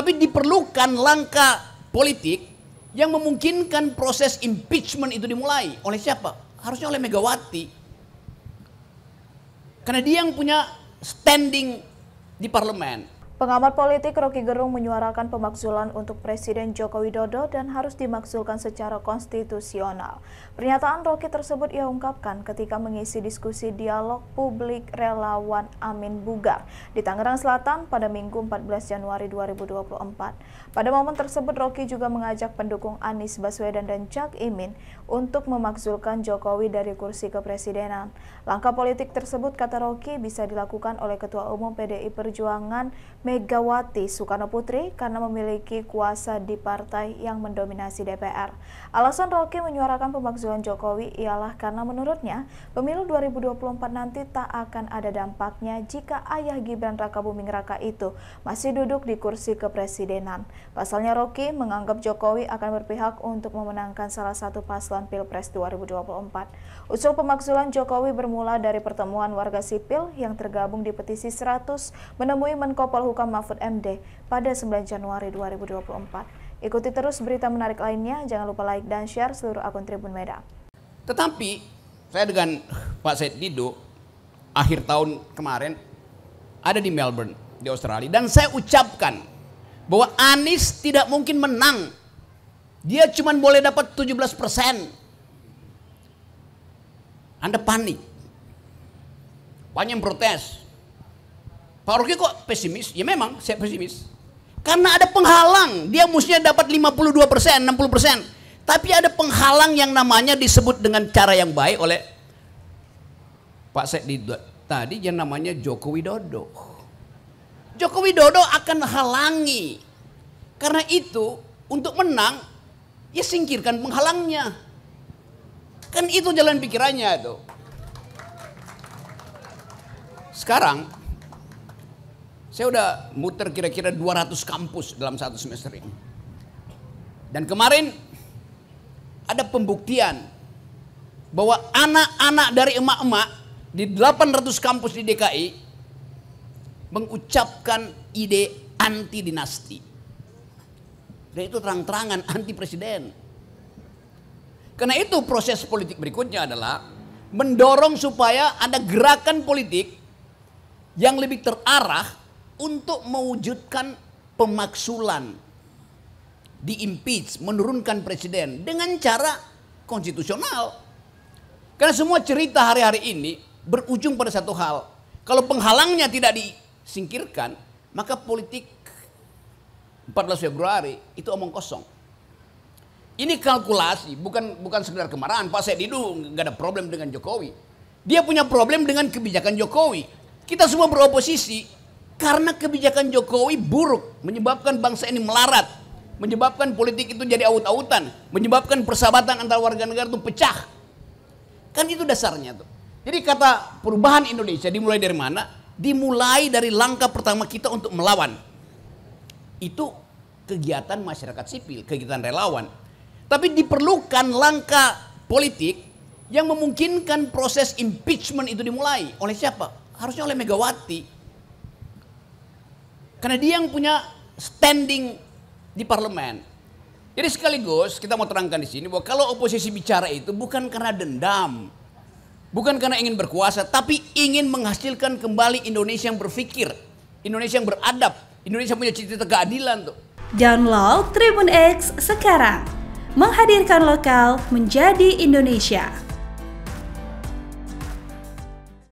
Tapi diperlukan langkah politik yang memungkinkan proses impeachment itu dimulai. Oleh siapa? Harusnya oleh Megawati. Karena dia yang punya standing di parlemen. Pengamat politik Rocky Gerung menyuarakan pemakzulan untuk Presiden Joko Widodo dan harus dimakzulkan secara konstitusional. Pernyataan Rocky tersebut ia ungkapkan ketika mengisi diskusi dialog publik relawan Amin Bugar di Tangerang Selatan pada Minggu 14 Januari 2024. Pada momen tersebut Rocky juga mengajak pendukung Anies Baswedan dan Cak Imin untuk memakzulkan Jokowi dari kursi kepresidenan. Langkah politik tersebut kata Rocky bisa dilakukan oleh Ketua Umum PDI Perjuangan Megawati Soekarno Putri karena memiliki kuasa di partai yang mendominasi DPR. Alasan Rocky menyuarakan pemakzulan Jokowi ialah karena menurutnya pemilu 2024 nanti tak akan ada dampaknya jika ayah Gibran Raka Buming Raka itu masih duduk di kursi kepresidenan. Pasalnya Rocky menganggap Jokowi akan berpihak untuk memenangkan salah satu paslon Pilpres 2024. Usul pemakzulan Jokowi bermula dari pertemuan warga sipil yang tergabung di petisi 100 menemui Menko Polhukam Mahfud MD pada 9 Januari 2024. Ikuti terus berita menarik lainnya, jangan lupa like dan share seluruh akun Tribun Medan. Tetapi saya dengan Pak Said Dido akhir tahun kemarin ada di Melbourne di Australia dan saya ucapkan bahwa Anies tidak mungkin menang. Dia cuma boleh dapat 17 persen. Anda panik. Banyak protes. Pak Rocky kok pesimis? Ya memang saya pesimis. Karena ada penghalang, dia mestinya dapat 52 persen, 60 persen. Tapi ada penghalang yang namanya disebut dengan cara yang baik oleh Pak Sekdi tadi yang namanya Joko Widodo. Joko Widodo akan halangi. Karena itu untuk menang ya singkirkan penghalangnya. Kan itu jalan pikirannya itu. Sekarang saya udah muter kira-kira 200 kampus dalam satu semester ini. Dan kemarin ada pembuktian bahwa anak-anak dari emak-emak di 800 kampus di DKI mengucapkan ide anti dinasti. Dan itu terang-terangan anti presiden. Karena itu proses politik berikutnya adalah mendorong supaya ada gerakan politik yang lebih terarah untuk mewujudkan pemaksulan di impeach, menurunkan presiden dengan cara konstitusional. Karena semua cerita hari-hari ini berujung pada satu hal. Kalau penghalangnya tidak disingkirkan, maka politik 14 Februari itu omong kosong. Ini kalkulasi, bukan bukan sekedar kemarahan. Pak Sedidu nggak ada problem dengan Jokowi. Dia punya problem dengan kebijakan Jokowi. Kita semua beroposisi, karena kebijakan Jokowi buruk, menyebabkan bangsa ini melarat, menyebabkan politik itu jadi aut-autan, menyebabkan persahabatan antar warga negara itu pecah. Kan itu dasarnya tuh. Jadi kata perubahan Indonesia dimulai dari mana? Dimulai dari langkah pertama kita untuk melawan. Itu kegiatan masyarakat sipil, kegiatan relawan. Tapi diperlukan langkah politik yang memungkinkan proses impeachment itu dimulai. Oleh siapa? Harusnya oleh Megawati. Karena dia yang punya standing di parlemen. Jadi sekaligus kita mau terangkan di sini bahwa kalau oposisi bicara itu bukan karena dendam, bukan karena ingin berkuasa, tapi ingin menghasilkan kembali Indonesia yang berpikir, Indonesia yang beradab, Indonesia punya cita-cita keadilan tuh. Download Tribun X sekarang, menghadirkan lokal menjadi Indonesia.